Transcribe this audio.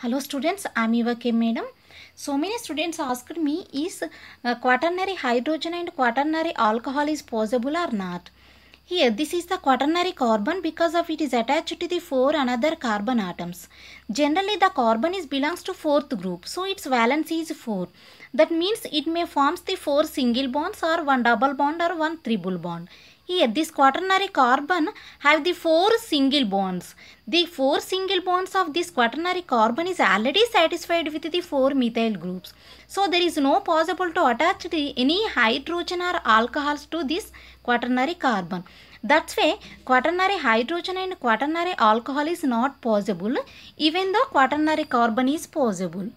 Hello students, I am Eva K. Madam. So many students asked me is uh, quaternary hydrogen and quaternary alcohol is possible or not. Here this is the quaternary carbon because of it is attached to the four another carbon atoms. Generally the carbon is belongs to fourth group so its valence is 4. That means it may forms the four single bonds or one double bond or one triple bond. Here this quaternary carbon have the four single bonds. The four single bonds of this quaternary carbon is already satisfied with the four methyl groups. So there is no possible to attach the, any hydrogen or alcohols to this quaternary carbon. That's why quaternary hydrogen and quaternary alcohol is not possible even though quaternary carbon is possible.